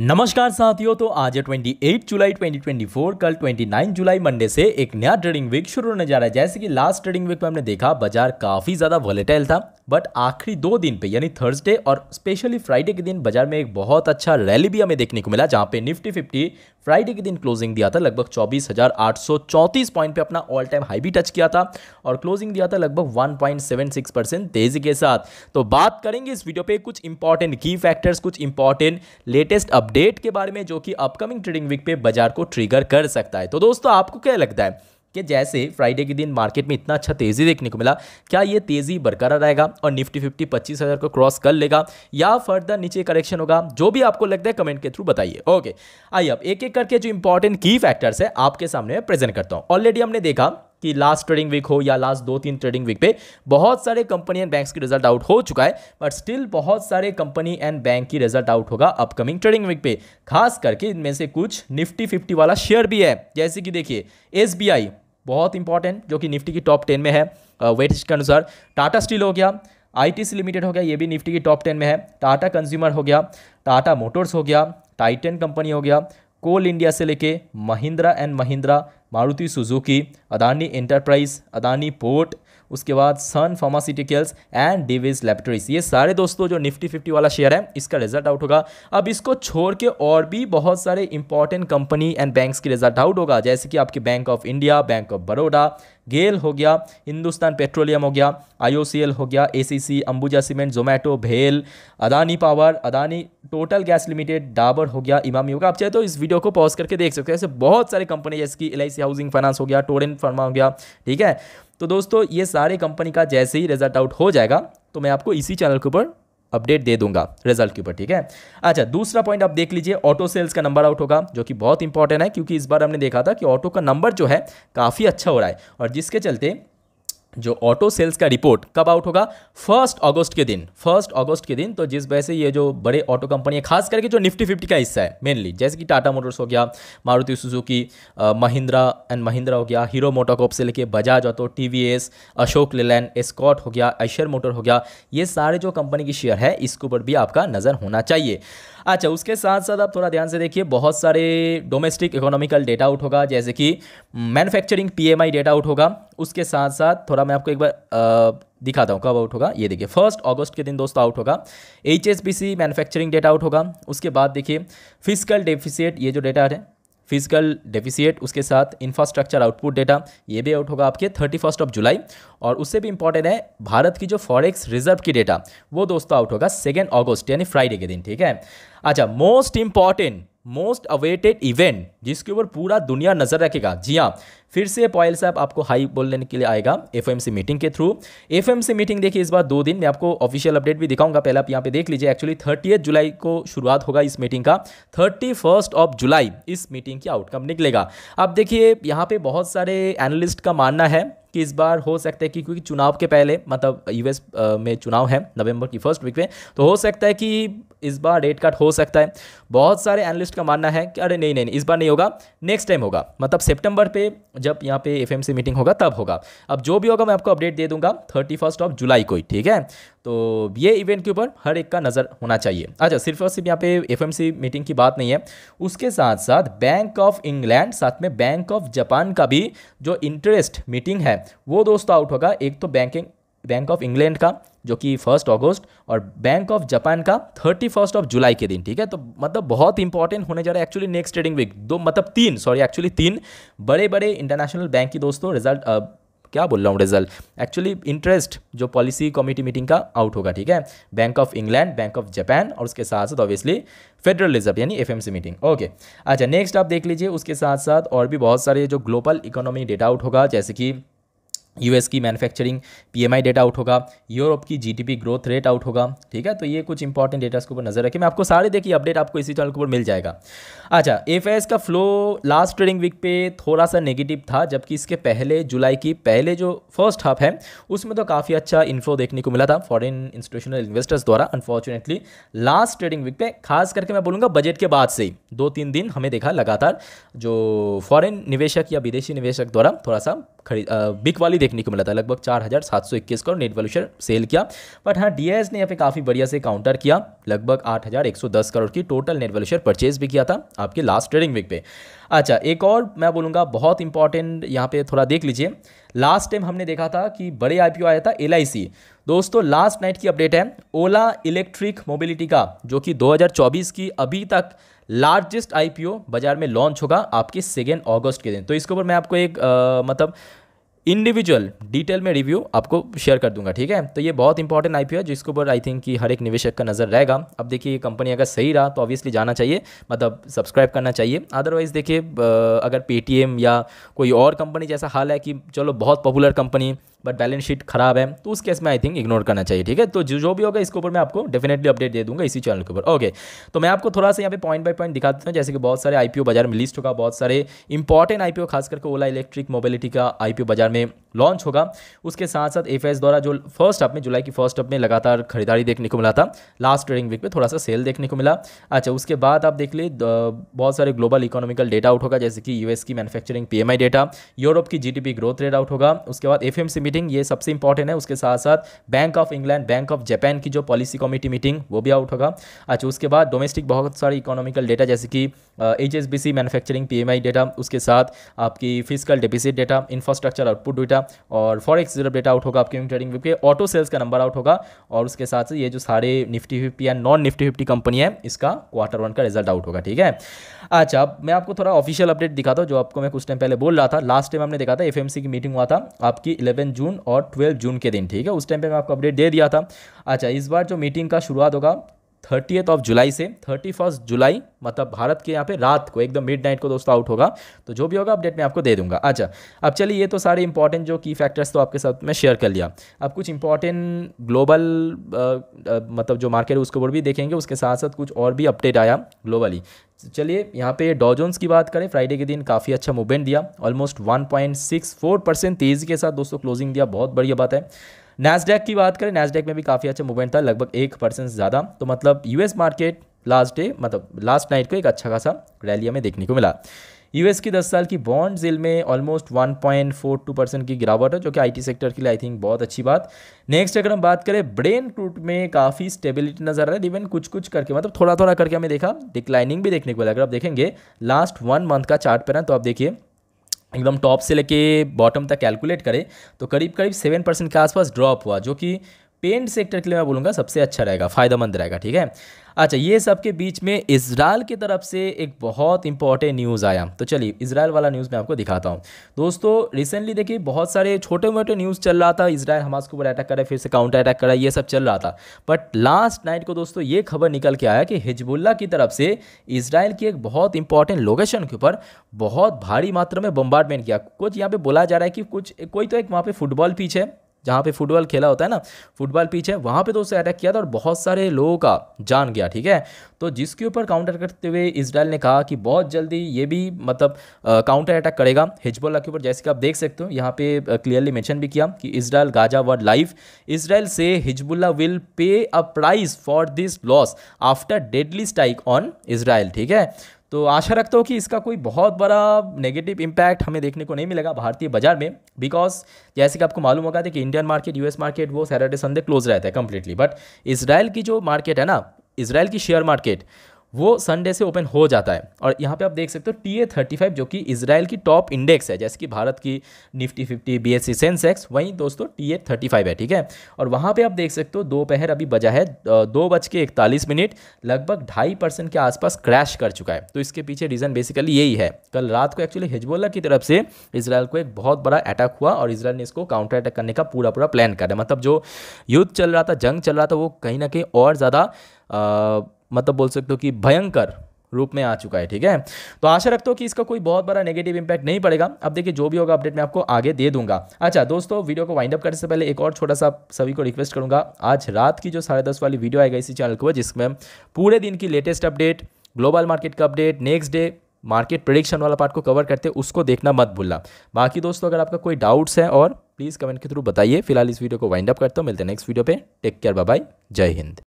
नमस्कार साथियों तो आज है 28 जुलाई 2024 कल 29 जुलाई मंडे से एक नया ट्रेडिंग वीक शुरू होने जा रहा है जैसे कि लास्ट ट्रेडिंग वीक में हमने देखा बाजार काफ़ी ज़्यादा वॉलेटाइल था बट आखिरी दो दिन पे यानी थर्सडे और स्पेशली फ्राइडे के दिन बाजार में एक बहुत अच्छा रैली भी हमें देखने को मिला जहाँ पे निफ्टी फिफ्टी फ्राइडे के दिन क्लोजिंग दिया था लगभग 24,834 पॉइंट पे अपना ऑल टाइम हाई भी टच किया था और क्लोजिंग दिया था लगभग 1.76 परसेंट तेजी के साथ तो बात करेंगे इस वीडियो पे कुछ इंपॉर्टेंट की फैक्टर्स कुछ इंपॉर्टेंट लेटेस्ट अपडेट अपडेट के बारे में जो कि अपकमिंग ट्रेडिंग वीक पे बाजार को ट्रिगर कर सकता है तो दोस्तों आपको क्या लगता है कि जैसे फ्राइडे के दिन मार्केट में इतना अच्छा तेज़ी देखने को मिला क्या ये तेज़ी बरकरार रहेगा और निफ्टी फिफ्टी पच्चीस हज़ार को क्रॉस कर लेगा या फर्दर नीचे करेक्शन होगा जो भी आपको लगता है कमेंट के थ्रू बताइए ओके आइए अब एक एक करके जो इंपॉर्टेंट की फैक्टर्स है आपके सामने प्रेजेंट करता हूँ ऑलरेडी हमने देखा कि लास्ट ट्रेडिंग वीक हो या लास्ट दो तीन ट्रेडिंग वीक पे बहुत सारे कंपनी एंड बैंक्स की रिजल्ट आउट हो चुका है बट स्टिल बहुत सारे कंपनी एंड बैंक की रिजल्ट आउट होगा अपकमिंग ट्रेडिंग वीक पे खास करके इनमें से कुछ निफ्टी फिफ्टी वाला शेयर भी है जैसे कि देखिए एस बहुत इंपॉर्टेंट जो कि निफ्टी की टॉप टेन में है वेटेज के अनुसार टाटा स्टील हो गया आई लिमिटेड हो गया ये भी निफ्टी की टॉप टेन में है टाटा कंज्यूमर हो गया टाटा मोटर्स हो गया टाइटन कंपनी हो गया कोल इंडिया से लेके Mahindra and Mahindra Maruti Suzuki Adani enterprise Adani port उसके बाद Sun pharmaceuticals and Divi's laboratories ये सारे दोस्तों जो निफ्टी फिफ्टी वाला शेयर है इसका रिजल्ट आउट होगा अब इसको छोड़ के और भी बहुत सारे इंपॉर्टेंट कंपनी एंड बैंक्स की रिजल्ट आउट होगा जैसे कि आपके Bank of India Bank of Baroda GAIL हो गया हिंदुस्तान पेट्रोलियम हो गया आईओसीएल हो गया एसीसी अंबुजा सीमेंट जोमेटो भेल Adani power Adani total gas limited Dabur हो गया इमामी हो गया आप चाहे तो इस वीडियो को पॉज करके देख सकते हो ऐसे बहुत सारे कंपनी जैसे कि एल हाउसिंग फाइनेंस हो गया टोरेन फार्मा हो गया ठीक है तो दोस्तों ये सारे कंपनी का जैसे ही रिजल्ट आउट हो जाएगा तो मैं आपको इसी चैनल के ऊपर अपडेट दे दूंगा रिजल्ट के ऊपर ठीक है अच्छा दूसरा पॉइंट आप देख लीजिए ऑटो सेल्स का नंबर आउट होगा जो कि बहुत इंपॉर्टेंट है क्योंकि इस बार हमने देखा था कि ऑटो का नंबर जो है काफ़ी अच्छा हो रहा है और जिसके चलते जो ऑटो सेल्स का रिपोर्ट कब आउट होगा फर्स्ट अगस्त के दिन फर्स्ट अगस्त के दिन तो जिस वजह से ये जो बड़े ऑटो कंपनी है खास करके जो निफ्टी फिफ्टी का हिस्सा है मेनली जैसे कि टाटा मोटर्स हो गया मारुति सुजुकी महिंद्रा एंड महिंद्रा हो गया हीरो मोटोकॉप से लेके Bajaj auto T V S Ashok Leyland Escorts हो गया ऐशर मोटर हो गया ये सारे जो कंपनी की शेयर है इसके ऊपर भी आपका नज़र होना चाहिए अच्छा उसके साथ साथ आप थोड़ा ध्यान से देखिए बहुत सारे डोमेस्टिक इकोनॉमिकल डेटा आउट होगा जैसे कि मैन्युफैक्चरिंग पी डेटा आउट होगा उसके साथ साथ थोड़ा रहा मैं आपको एक बार दिखाता हूँ कब आउट होगा ये देखिए फर्स्ट अगस्त के दिन दोस्तों आउट होगा H S B C manufacturing data out होगा उसके बाद देखिए फिजिकल डेफिसिएट ये जो डेटा है फिजिकल डेफिसिएट उसके साथ इंफ्रास्ट्रक्चर आउटपुट डेटा ये भी आउट होगा आपके थर्टी फर्स्ट ऑफ जुलाई और उससे भी इंपॉर्टेंट है भारत की जो फॉरेक्स रिजर्व की डेटा वो दोस्तों आउट होगा सेकेंड अगस्त यानी फ्राइडे के दिन ठीक है अच्छा most important most awaited event जिसके ऊपर पूरा दुनिया नजर रखेगा जी हाँ फिर से पॉयल साहब आपको हाई बोलने के लिए आएगा एफ मीटिंग के थ्रू एफ मीटिंग देखिए इस बार दो दिन मैं आपको ऑफिशियल अपडेट भी दिखाऊंगा पहले आप यहाँ पे देख लीजिए एक्चुअली थर्टी जुलाई को शुरुआत होगा इस मीटिंग का थर्टी ऑफ जुलाई इस मीटिंग की आउटकम निकलेगा अब देखिए यहाँ पे बहुत सारे एनालिस्ट का मानना है कि इस बार हो सकता है कि क्योंकि चुनाव के पहले मतलब यूएस में चुनाव है नवंबर की फर्स्ट वीक में तो हो सकता है कि इस बार रेट कट हो सकता है बहुत सारे एनालिस्ट का मानना है कि अरे नहीं नहीं, नहीं इस बार नहीं होगा नेक्स्ट टाइम होगा मतलब सितंबर पे जब यहाँ पे एफ मीटिंग होगा तब होगा अब जो भी होगा मैं आपको अपडेट दे दूंगा थर्टी फर्स्ट ऑफ जुलाई को ही ठीक है तो ये इवेंट के ऊपर हर एक का नज़र होना चाहिए अच्छा सिर्फ और सिर्फ यहाँ पे एफ मीटिंग की बात नहीं है उसके साथ साथ बैंक ऑफ इंग्लैंड साथ में बैंक ऑफ जापान का भी जो इंटरेस्ट मीटिंग है वो दोस्तों आउट होगा एक तो बैंकिंग बैंक ऑफ इंग्लैंड का जो कि फर्स्ट अगस्त और बैंक ऑफ जापान का थर्टी फर्स्ट ऑफ जुलाई के दिन ठीक है तो मतलब बहुत इंपॉर्टेंट होने जा रहा है एक्चुअली नेक्स्ट ट्रेडिंग वीक दो मतलब तीन सॉरी एक्चुअली तीन बड़े बड़े इंटरनेशनल बैंक की दोस्तों रिजल्ट क्या बोल रहा हूँ रिजल्ट एक्चुअली इंटरेस्ट जो पॉलिसी कमेटी मीटिंग का आउट होगा ठीक है Bank of England Bank of Japan और उसके साथ साथ ऑब्वियसली फेडरल रिजर्व यानी एफ मीटिंग ओके अच्छा नेक्स्ट आप देख लीजिए उसके साथ साथ और भी बहुत सारे जो ग्लोबल इकोनॉमी डेटा आउट होगा जैसे कि यूएस की मैन्युफैक्चरिंग पीएमआई डेटा आउट होगा यूरोप की जीडीपी ग्रोथ रेट आउट होगा ठीक है तो ये कुछ इंपॉर्टेंट डेटा के ऊपर नजर रखें मैं आपको सारे देखिए अपडेट आपको इसी चैनल के ऊपर मिल जाएगा अच्छा एफ का फ्लो लास्ट ट्रेडिंग वीक पे थोड़ा सा नेगेटिव था जबकि इसके पहले जुलाई की पहले जो फर्स्ट हाफ है उसमें तो काफ़ी अच्छा इन्फ्लो देखने को मिला था फॉरन इंस्टीट्यूशनल इन्वेस्टर्स द्वारा अनफॉर्चुनेटली लास्ट ट्रेडिंग वीक पे खास करके मैं बोलूँगा बजट के बाद से ही दो तीन दिन हमें देखा लगातार जो फॉरेन निवेशक या विदेशी निवेशक द्वारा थोड़ा सा खरीद बिक वाली देखने को मिला था लगभग चार हज़ार सात सौ इक्कीस का नेट वैल्यूशन सेल किया बट हाँ डी ने यहाँ पे काफ़ी बढ़िया से काउंटर किया लगभग आठ हज़ार एक सौ दस करोड़ की टोटल नेट वैल्यूशन परचेज भी किया था आपके लास्ट ट्रेडिंग वीक पे अच्छा एक और मैं बोलूँगा बहुत इंपॉर्टेंट यहाँ पे थोड़ा देख लीजिए लास्ट टाइम हमने देखा था कि बड़े आई आया था एल दोस्तों लास्ट नाइट की अपडेट है ओला इलेक्ट्रिक मोबिलिटी का जो कि 2024 की अभी तक लार्जेस्ट आईपीओ बाजार में लॉन्च होगा आपके सेकेंड अगस्त के दिन तो इसके ऊपर मैं आपको एक आ, मतलब इंडिविजुअल डिटेल में रिव्यू आपको शेयर कर दूंगा ठीक है तो ये बहुत इंपॉर्टेंट आईपीओ है जिसके ऊपर आई थिंक कि हर एक निवेशक का नज़र रहेगा अब देखिए ये कंपनी अगर सही रहा तो ऑब्वियसली जाना चाहिए मतलब सब्सक्राइब करना चाहिए अदरवाइज़ देखिए अगर पेटीएम या कोई और कंपनी जैसा हाल है कि चलो बहुत popular company but balance sheet खराब है तो उस केस में आई थिंक इग्नोर करना चाहिए ठीक है तो जो जो भी होगा इसके ऊपर मैं आपको डेफिनेटली अपडेट दे दूंगा इसी चैनल के ऊपर ओके तो मैं आपको थोड़ा सा यहाँ पे पॉइंट बाय पॉइंट दिखाता हूँ जैसे कि बहुत सारे आईपीओ बाजार में लिस्ट होगा बहुत सारे इंपॉर्टेंट आईपीओ खास करके ओला इलेक्ट्रिक मोबिलिटी का आईपीओ बाजार में लॉन्च होगा उसके साथ साथ एफ द्वारा जो फर्स्ट हफ में जुलाई की फर्स्ट अप में लगातार खरीदारी देखने को मिला था लास्ट ट्रेडिंग वीक में थोड़ा सा सेल देखने को मिला अच्छा उसके बाद आप देख ले बहुत सारे ग्लोबल इकोनॉमिकल डेटा आउट होगा जैसे कि यूएस की मैन्युफैक्चरिंग पीएमआई डेटा यूरोप की जीडीपी ग्रोथ रेट आउट होगा उसके बाद एफ मीटिंग ये सबसे इंपॉर्टेंट है उसके साथ साथ Bank of England Bank of Japan की जो पॉलिसी कमेटी मीटिंग वो भी आउट होगा अच्छा उसके बाद डोमेस्टिक बहुत सारे इकोनॉमिकल डेटा जैसे कि H S B C manufacturing P M I data उसके साथ आपकी physical deficit data infrastructure output data और फॉरेक्स रिजर्व डेटा आउट होगा आपके ट्रेडिंग व्यू के ऑटो सेल्स का नंबर आउट होगा और उसके साथ से ये जो सारे निफ्टी फिफ्टी या नॉन निफ्टी फिफ्टी कंपनी है इसका क्वार्टर वन का रिजल्ट आउट होगा ठीक है अच्छा अब मैं आपको थोड़ा ऑफिशियल अपडेट दिखाता हूँ जो आपको मैं कुछ टाइम पहले बोल रहा था लास्ट टाइम हमने देखा था एफ की मीटिंग हुआ था आपकी इलेवन जून और ट्वेल्व जून के दिन ठीक है उस टाइम पर मैं आपको अपडेट दे दिया था अच्छा इस बार जो मीटिंग का शुरुआत होगा थर्टी ऑफ जुलाई से थर्टी फर्स्ट जुलाई मतलब भारत के यहाँ पे रात को एकदम मिड नाइट को दोस्तों आउट होगा तो जो भी होगा अपडेट मैं आपको दे दूंगा अच्छा अब चलिए ये तो सारे इंपॉर्टेंट जो की फैक्टर्स तो आपके साथ मैं शेयर कर लिया अब कुछ इंपॉर्टेंट ग्लोबल मतलब जो मार्केट है उसके ऊपर भी देखेंगे उसके साथ साथ कुछ और भी अपडेट आया ग्लोबली चलिए यहाँ पे डॉजोन्स की बात करें फ्राइडे के दिन काफ़ी अच्छा मूवमेंट दिया ऑलमोस्ट वन परसेंट तेज़ी के साथ दोस्तों क्लोजिंग दिया बहुत बढ़िया बात है नैसडेक की बात करें नैसडेक में भी काफ़ी अच्छा मूवमेंट था लगभग एक परसेंट ज़्यादा तो मतलब यूएस मार्केट लास्ट डे मतलब लास्ट नाइट को एक अच्छा खासा रैली हमें देखने को मिला यूएस की 10 साल की बॉन्ड जेल में ऑलमोस्ट 1.42 परसेंट की गिरावट है जो कि आईटी सेक्टर के लिए आई थिंक बहुत अच्छी बात नेक्स्ट अगर हम बात करें ब्रेन क्रूट में काफ़ी स्टेबिलिटी नजर आ रहा है इवन कुछ कुछ करके मतलब थोड़ा थोड़ा करके हमें देखा डिक्लाइनिंग भी देखने को मिला अगर आप देखेंगे लास्ट वन मंथ का चार्ट पर है तो आप देखिए एकदम टॉप से लेके बॉटम तक कैलकुलेट करें तो करीब करीब सेवन परसेंट के आसपास ड्रॉप हुआ जो कि पेंट सेक्टर के लिए मैं बोलूँगा सबसे अच्छा रहेगा फ़ायदेमंद रहेगा ठीक है अच्छा ये सब के बीच में इसराइल की तरफ से एक बहुत इंपॉर्टेंट न्यूज़ आया तो चलिए इसराइल वाला न्यूज़ मैं आपको दिखाता हूँ दोस्तों रिसेंटली देखिए बहुत सारे छोटे मोटे न्यूज़ चल रहा था इसराइल हमास के ऊपर अटैक करा फिर से काउंटर अटैक करा ये सब चल रहा था बट लास्ट नाइट को दोस्तों ये खबर निकल के आया कि हिजबुल्ला की तरफ से इसराइल की एक बहुत इंपॉर्टेंट लोकेशन के ऊपर बहुत भारी मात्रा में बम्बार्डमेंट किया कुछ यहाँ पर बोला जा रहा है कि कुछ कोई तो एक वहाँ पर फुटबॉल पीच है जहाँ पे फुटबॉल खेला होता है ना फुटबॉल पीच है वहाँ पे तो उसे अटैक किया था और बहुत सारे लोगों का जान गया ठीक है तो जिसके ऊपर काउंटर करते हुए इसराइल ने कहा कि बहुत जल्दी ये भी मतलब काउंटर अटैक करेगा हिजबुल्ला के ऊपर जैसे कि आप देख सकते हो यहाँ पे क्लियरली मेंशन भी किया कि Israel Gaza word life Israel से Hezbollah will pay a price for this loss after deadly strike on Israel ठीक है तो आशा रखता हूँ कि इसका कोई बहुत बड़ा नेगेटिव इम्पैक्ट हमें देखने को नहीं मिलेगा भारतीय बाजार में बिकॉज जैसे कि आपको मालूम होगा था कि इंडियन मार्केट यूएस मार्केट वो सैटरडे संडे क्लोज रहता है कम्प्लीटली बट इसराइल की जो मार्केट है ना इसराइल की शेयर मार्केट वो संडे से ओपन हो जाता है और यहाँ पे आप देख सकते हो टी ए थर्टी फाइव जो कि इसराइल की टॉप इंडेक्स है जैसे कि भारत की Nifty fifty B S C Sensex वहीं दोस्तों टी ए थर्टी फाइव है ठीक है और वहाँ पे आप देख सकते हो दोपहर अभी बजा है दो बज के इकतालीस मिनट लगभग ढाई परसेंट के आसपास क्रैश कर चुका है तो इसके पीछे रीज़न बेसिकली यही है कल रात को एक्चुअली हिजबोला की तरफ से इसराइल को एक बहुत बड़ा अटैक हुआ और इसराइल ने इसको काउंटर अटैक करने का पूरा पूरा प्लान करा मतलब जो युद्ध चल रहा था जंग चल रहा था वो कहीं ना कहीं और ज़्यादा मतलब बोल सकते हो कि भयंकर रूप में आ चुका है ठीक है तो आशा रखते हो कि इसका कोई बहुत बड़ा नेगेटिव इंपैक्ट नहीं पड़ेगा अब देखिए जो भी होगा अपडेट मैं आपको आगे दे दूंगा अच्छा दोस्तों वीडियो को वाइंड अप करने से पहले एक और छोटा सा सभी को रिक्वेस्ट करूंगा आज रात की जो साढ़े दस वाली वीडियो आएगा इसी चैनल को जिसमें पूरे दिन की लेटेस्ट अपडेट ग्लोबल मार्केट का update next day market prediction वाला पार्ट को कवर करते हैं उसको देखना मत भूलना बाकी दोस्तों अगर आपका कोई डाउट्स है और प्लीज़ कमेंट के थ्रू बताइए फिलहाल इस वीडियो को वाइंड अप करते हो मिलते हैं नेक्स्ट वीडियो पर टेक केयर बाय जय हिंद